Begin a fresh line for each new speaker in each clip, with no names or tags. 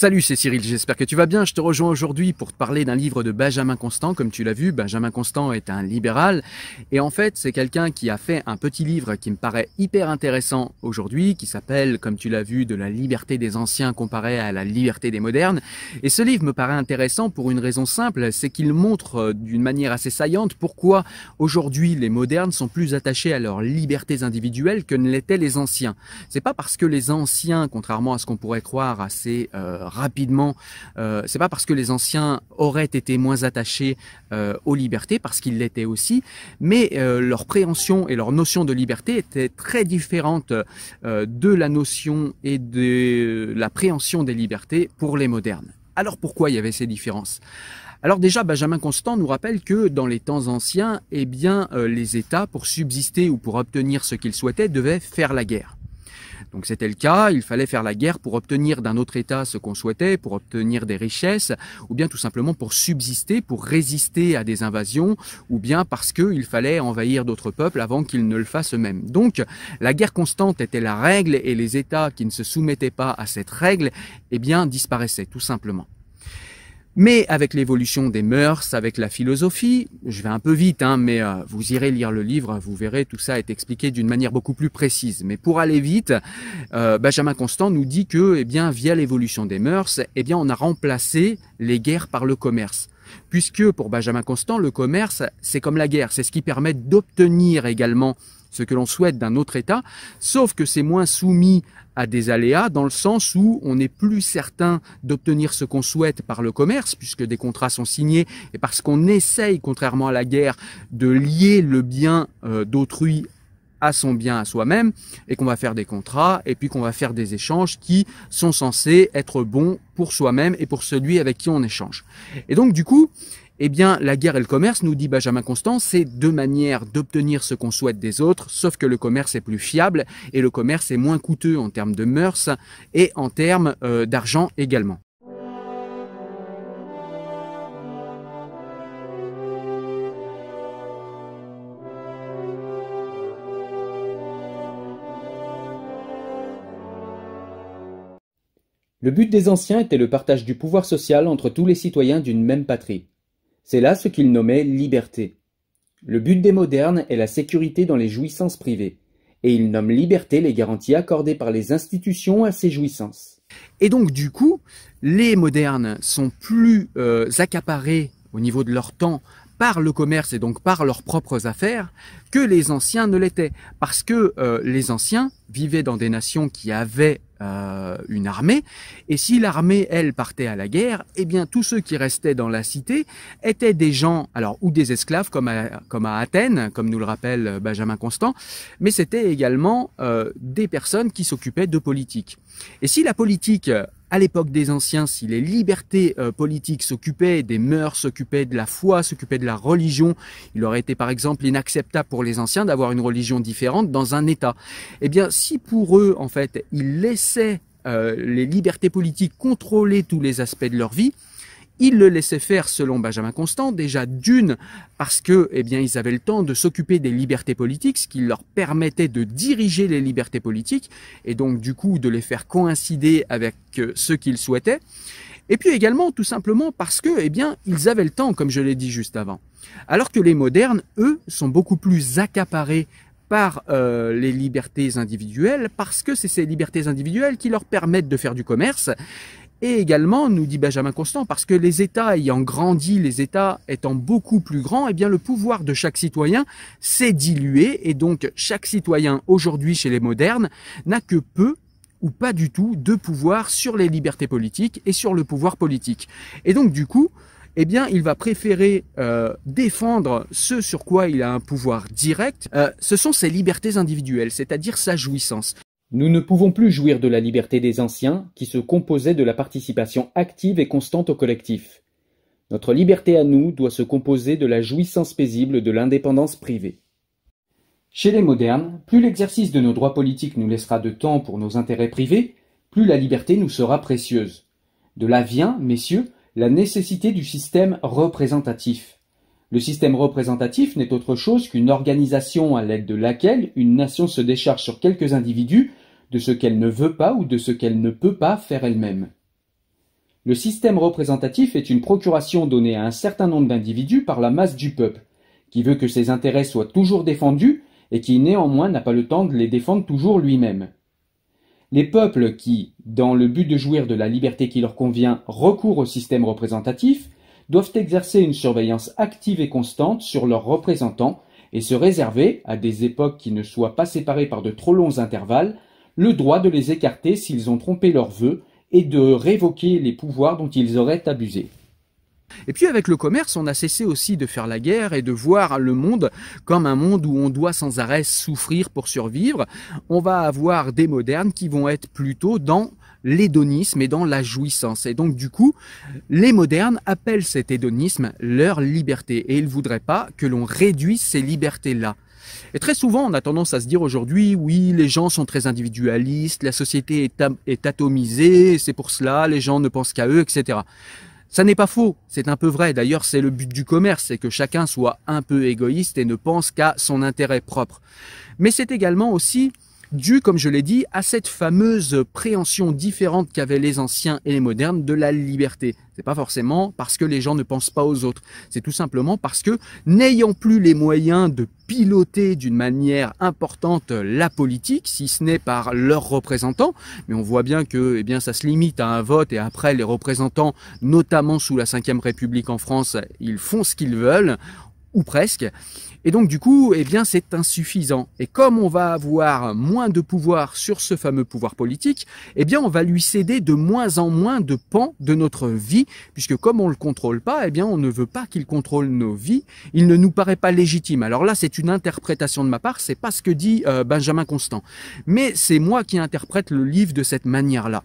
Salut, c'est Cyril, j'espère que tu vas bien. Je te rejoins aujourd'hui pour te parler d'un livre de Benjamin Constant. Comme tu l'as vu, Benjamin Constant est un libéral. Et en fait, c'est quelqu'un qui a fait un petit livre qui me paraît hyper intéressant aujourd'hui, qui s'appelle, comme tu l'as vu, De la liberté des anciens comparée à la liberté des modernes. Et ce livre me paraît intéressant pour une raison simple, c'est qu'il montre euh, d'une manière assez saillante pourquoi aujourd'hui les modernes sont plus attachés à leurs libertés individuelles que ne l'étaient les anciens. C'est pas parce que les anciens, contrairement à ce qu'on pourrait croire assez euh, rapidement. Euh, c'est pas parce que les anciens auraient été moins attachés euh, aux libertés, parce qu'ils l'étaient aussi, mais euh, leur préhension et leur notion de liberté étaient très différentes euh, de la notion et de la préhension des libertés pour les modernes. Alors pourquoi il y avait ces différences alors déjà, Benjamin Constant nous rappelle que dans les temps anciens, eh bien, les États, pour subsister ou pour obtenir ce qu'ils souhaitaient, devaient faire la guerre. Donc c'était le cas, il fallait faire la guerre pour obtenir d'un autre État ce qu'on souhaitait, pour obtenir des richesses, ou bien tout simplement pour subsister, pour résister à des invasions, ou bien parce qu'il fallait envahir d'autres peuples avant qu'ils ne le fassent eux-mêmes. Donc la guerre constante était la règle et les États qui ne se soumettaient pas à cette règle, eh bien disparaissaient tout simplement. Mais avec l'évolution des mœurs, avec la philosophie, je vais un peu vite, hein, mais euh, vous irez lire le livre, vous verrez, tout ça est expliqué d'une manière beaucoup plus précise. Mais pour aller vite, euh, Benjamin Constant nous dit que, eh bien, via l'évolution des mœurs, eh bien, on a remplacé les guerres par le commerce. Puisque pour Benjamin Constant, le commerce, c'est comme la guerre, c'est ce qui permet d'obtenir également ce que l'on souhaite d'un autre État, sauf que c'est moins soumis à des aléas dans le sens où on n'est plus certain d'obtenir ce qu'on souhaite par le commerce, puisque des contrats sont signés, et parce qu'on essaye, contrairement à la guerre, de lier le bien euh, d'autrui à son bien à soi-même, et qu'on va faire des contrats, et puis qu'on va faire des échanges qui sont censés être bons pour soi-même et pour celui avec qui on échange. Et donc du coup, eh bien, la guerre et le commerce, nous dit Benjamin Constant, c'est deux manières d'obtenir ce qu'on souhaite des autres, sauf que le commerce est plus fiable et le commerce est moins coûteux en termes de mœurs et en termes euh, d'argent également. Le but des anciens était le partage du pouvoir social entre tous les citoyens d'une même patrie. C'est là ce qu'il nommait liberté. Le but des modernes est la sécurité dans les jouissances privées, et il nomme liberté les garanties accordées par les institutions à ces jouissances. Et donc du coup, les modernes sont plus euh, accaparés au niveau de leur temps par le commerce et donc par leurs propres affaires que les anciens ne l'étaient, parce que euh, les anciens vivaient dans des nations qui avaient euh, euh, une armée. Et si l'armée, elle, partait à la guerre, eh bien tous ceux qui restaient dans la cité étaient des gens, alors ou des esclaves comme à, comme à Athènes, comme nous le rappelle euh, Benjamin Constant, mais c'était également euh, des personnes qui s'occupaient de politique. Et si la politique à l'époque des anciens, si les libertés politiques s'occupaient des mœurs, s'occupaient de la foi, s'occupaient de la religion, il aurait été par exemple inacceptable pour les anciens d'avoir une religion différente dans un État. Eh bien, si pour eux, en fait, ils laissaient euh, les libertés politiques contrôlaient tous les aspects de leur vie, ils le laissaient faire selon Benjamin Constant, déjà d'une parce que, eh bien, ils avaient le temps de s'occuper des libertés politiques, ce qui leur permettait de diriger les libertés politiques et donc du coup de les faire coïncider avec euh, ce qu'ils souhaitaient. Et puis également, tout simplement parce que, eh bien, ils avaient le temps, comme je l'ai dit juste avant. Alors que les modernes, eux, sont beaucoup plus accaparés par euh, les libertés individuelles, parce que c'est ces libertés individuelles qui leur permettent de faire du commerce. Et également, nous dit Benjamin Constant, parce que les États ayant grandi, les États étant beaucoup plus grands, eh bien le pouvoir de chaque citoyen s'est dilué et donc chaque citoyen aujourd'hui chez les modernes n'a que peu ou pas du tout de pouvoir sur les libertés politiques et sur le pouvoir politique. Et donc du coup, eh bien, il va préférer euh, défendre ce sur quoi il a un pouvoir direct. Euh, ce sont ses libertés individuelles, c'est-à-dire sa jouissance. Nous ne pouvons plus jouir de la liberté des anciens, qui se composait de la participation active et constante au collectif. Notre liberté à nous doit se composer de la jouissance paisible de l'indépendance privée. Chez les modernes, plus l'exercice de nos droits politiques nous laissera de temps pour nos intérêts privés, plus la liberté nous sera précieuse. De là vient, messieurs, la nécessité du système représentatif. Le système représentatif n'est autre chose qu'une organisation à l'aide de laquelle une nation se décharge sur quelques individus de ce qu'elle ne veut pas ou de ce qu'elle ne peut pas faire elle-même. Le système représentatif est une procuration donnée à un certain nombre d'individus par la masse du peuple, qui veut que ses intérêts soient toujours défendus et qui néanmoins n'a pas le temps de les défendre toujours lui-même. Les peuples qui, dans le but de jouir de la liberté qui leur convient, recourent au système représentatif, doivent exercer une surveillance active et constante sur leurs représentants et se réserver, à des époques qui ne soient pas séparées par de trop longs intervalles, le droit de les écarter s'ils ont trompé leurs vœux et de révoquer les pouvoirs dont ils auraient abusé. Et puis avec le commerce, on a cessé aussi de faire la guerre et de voir le monde comme un monde où on doit sans arrêt souffrir pour survivre. On va avoir des modernes qui vont être plutôt dans l'hédonisme et dans la jouissance. Et donc du coup, les modernes appellent cet hédonisme leur liberté. Et ils ne voudraient pas que l'on réduise ces libertés-là. Et très souvent, on a tendance à se dire aujourd'hui, oui, les gens sont très individualistes, la société est, est atomisée, c'est pour cela, les gens ne pensent qu'à eux, etc. Ça n'est pas faux, c'est un peu vrai, d'ailleurs c'est le but du commerce, c'est que chacun soit un peu égoïste et ne pense qu'à son intérêt propre. Mais c'est également aussi dû, comme je l'ai dit, à cette fameuse préhension différente qu'avaient les anciens et les modernes de la liberté. C'est pas forcément parce que les gens ne pensent pas aux autres. C'est tout simplement parce que, n'ayant plus les moyens de piloter d'une manière importante la politique, si ce n'est par leurs représentants, mais on voit bien que, eh bien, ça se limite à un vote et après les représentants, notamment sous la Ve République en France, ils font ce qu'ils veulent ou presque. Et donc du coup, eh bien, c'est insuffisant. Et comme on va avoir moins de pouvoir sur ce fameux pouvoir politique, eh bien, on va lui céder de moins en moins de pans de notre vie, puisque comme on le contrôle pas, eh bien, on ne veut pas qu'il contrôle nos vies. Il ne nous paraît pas légitime. Alors là, c'est une interprétation de ma part. C'est pas ce que dit euh, Benjamin Constant, mais c'est moi qui interprète le livre de cette manière-là.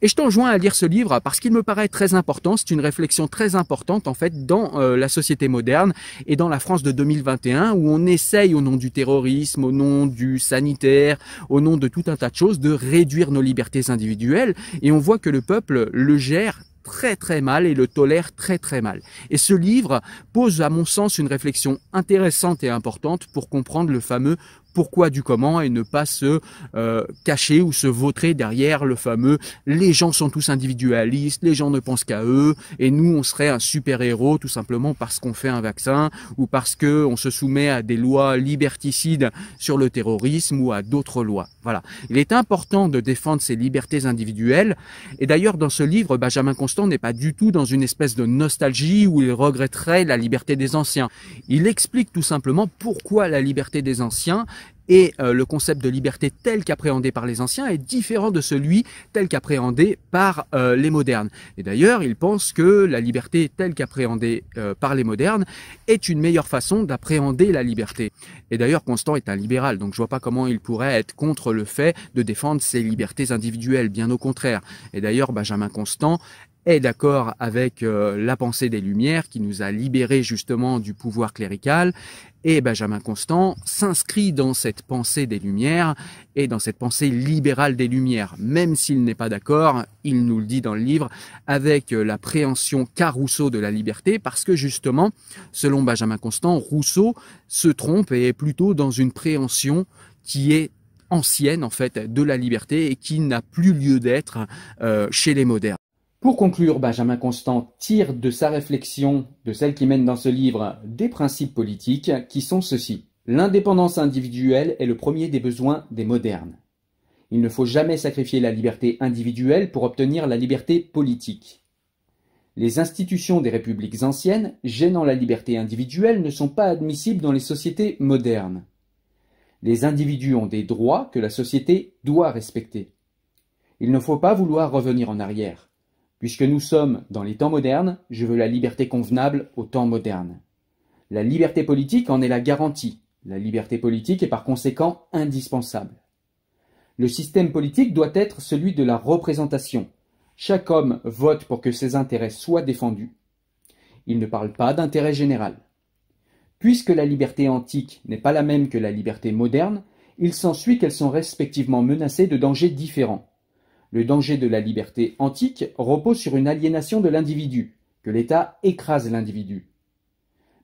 Et je t'enjoins à lire ce livre parce qu'il me paraît très important. C'est une réflexion très importante en fait dans euh, la société moderne et dans la France de 2021 où on essaye au nom du terrorisme, au nom du sanitaire, au nom de tout un tas de choses de réduire nos libertés individuelles et on voit que le peuple le gère très très mal et le tolère très très mal. Et ce livre pose à mon sens une réflexion intéressante et importante pour comprendre le fameux pourquoi du comment et ne pas se euh, cacher ou se vautrer derrière le fameux les gens sont tous individualistes, les gens ne pensent qu'à eux et nous on serait un super héros tout simplement parce qu'on fait un vaccin ou parce que on se soumet à des lois liberticides sur le terrorisme ou à d'autres lois. Voilà. Il est important de défendre ces libertés individuelles et d'ailleurs dans ce livre Benjamin Constant n'est pas du tout dans une espèce de nostalgie où il regretterait la liberté des anciens. Il explique tout simplement pourquoi la liberté des anciens et euh, le concept de liberté tel qu'appréhendé par les anciens est différent de celui tel qu'appréhendé par euh, les modernes. Et d'ailleurs, il pense que la liberté telle qu'appréhendée euh, par les modernes est une meilleure façon d'appréhender la liberté. Et d'ailleurs, Constant est un libéral, donc je vois pas comment il pourrait être contre le fait de défendre ses libertés individuelles, bien au contraire. Et d'ailleurs, Benjamin Constant est d'accord avec euh, la pensée des Lumières qui nous a libérés justement du pouvoir clérical et Benjamin Constant s'inscrit dans cette pensée des Lumières et dans cette pensée libérale des Lumières, même s'il n'est pas d'accord, il nous le dit dans le livre, avec euh, la préhension qu'a Rousseau de la liberté, parce que justement, selon Benjamin Constant, Rousseau se trompe et est plutôt dans une préhension qui est ancienne en fait de la liberté et qui n'a plus lieu d'être euh, chez les modernes. Pour conclure, Benjamin Constant tire de sa réflexion, de celle qui mène dans ce livre, des principes politiques qui sont ceux-ci. L'indépendance individuelle est le premier des besoins des modernes. Il ne faut jamais sacrifier la liberté individuelle pour obtenir la liberté politique. Les institutions des républiques anciennes, gênant la liberté individuelle, ne sont pas admissibles dans les sociétés modernes. Les individus ont des droits que la société doit respecter. Il ne faut pas vouloir revenir en arrière. Puisque nous sommes dans les temps modernes, je veux la liberté convenable aux temps modernes. La liberté politique en est la garantie. La liberté politique est par conséquent indispensable. Le système politique doit être celui de la représentation. Chaque homme vote pour que ses intérêts soient défendus. Il ne parle pas d'intérêt général. Puisque la liberté antique n'est pas la même que la liberté moderne, il s'ensuit qu'elles sont respectivement menacées de dangers différents. Le danger de la liberté antique repose sur une aliénation de l'individu, que l'État écrase l'individu.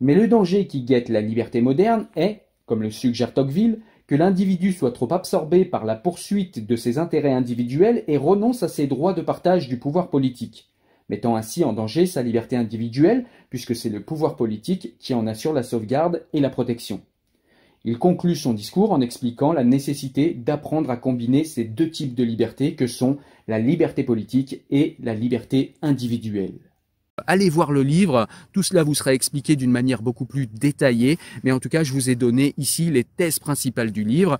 Mais le danger qui guette la liberté moderne est, comme le suggère Tocqueville, que l'individu soit trop absorbé par la poursuite de ses intérêts individuels et renonce à ses droits de partage du pouvoir politique, mettant ainsi en danger sa liberté individuelle, puisque c'est le pouvoir politique qui en assure la sauvegarde et la protection. Il conclut son discours en expliquant la nécessité d'apprendre à combiner ces deux types de libertés que sont la liberté politique et la liberté individuelle. Allez voir le livre, tout cela vous sera expliqué d'une manière beaucoup plus détaillée, mais en tout cas je vous ai donné ici les thèses principales du livre,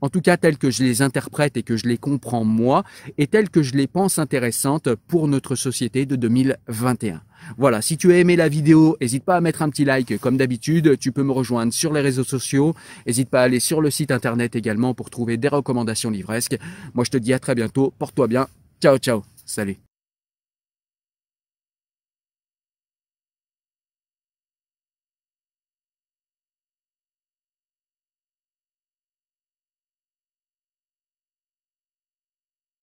en tout cas telles que je les interprète et que je les comprends moi, et telles que je les pense intéressantes pour notre société de 2021. Voilà, si tu as aimé la vidéo, n'hésite pas à mettre un petit like comme d'habitude, tu peux me rejoindre sur les réseaux sociaux, n'hésite pas à aller sur le site internet également pour trouver des recommandations livresques. Moi je te dis à très bientôt, porte-toi bien, ciao ciao, salut.